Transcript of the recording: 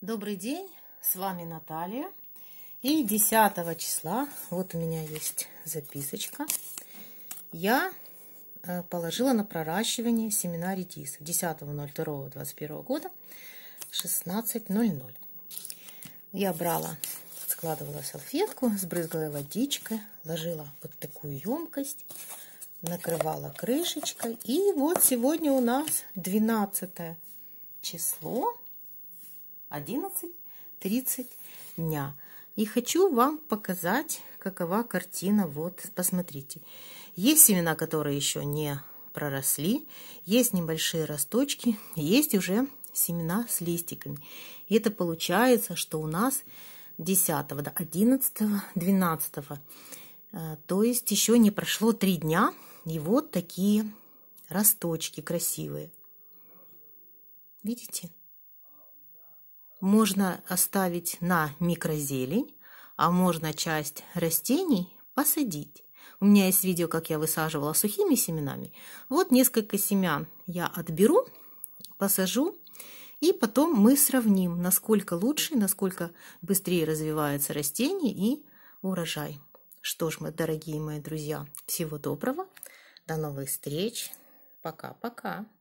Добрый день, с вами Наталья. И 10 числа, вот у меня есть записочка, я э, положила на проращивание семена редиса 10.02.21 года 16.00. Я брала, складывала салфетку, сбрызгала водичкой, ложила вот такую емкость, накрывала крышечкой. И вот сегодня у нас 12 число 11.30 дня. И хочу вам показать, какова картина. Вот, посмотрите. Есть семена, которые еще не проросли, есть небольшие росточки, есть уже семена с листиками. И это получается, что у нас 10, до 11, 12. То есть еще не прошло 3 дня, и вот такие росточки красивые. Видите? можно оставить на микрозелень, а можно часть растений посадить. У меня есть видео, как я высаживала сухими семенами. Вот несколько семян я отберу, посажу, и потом мы сравним, насколько лучше, насколько быстрее развиваются растения и урожай. Что ж, мы, дорогие мои друзья, всего доброго, до новых встреч, пока-пока.